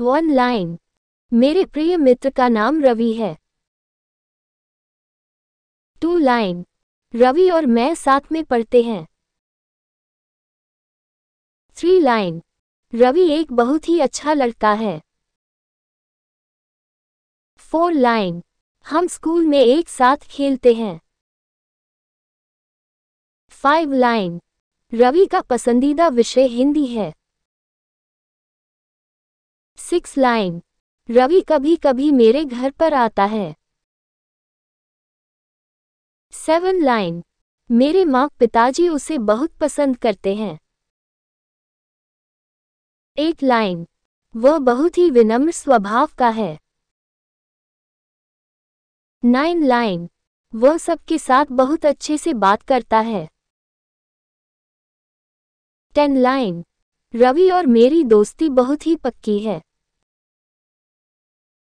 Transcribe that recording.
one line मेरे प्रिय मित्र का नाम रवि है टू लाइन रवि और मैं साथ में पढ़ते हैं थ्री लाइन रवि एक बहुत ही अच्छा लड़का है फोर लाइन हम स्कूल में एक साथ खेलते हैं फाइव लाइन रवि का पसंदीदा विषय हिंदी है सिक्स लाइन रवि कभी कभी मेरे घर पर आता है सेवन लाइन मेरे माँ पिताजी उसे बहुत पसंद करते हैं एट लाइन वह बहुत ही विनम्र स्वभाव का है नाइन लाइन वह सबके साथ बहुत अच्छे से बात करता है टेन लाइन रवि और मेरी दोस्ती बहुत ही पक्की है